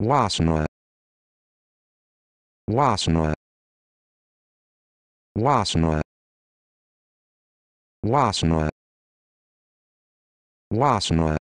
Wasn't it? Wasn't it?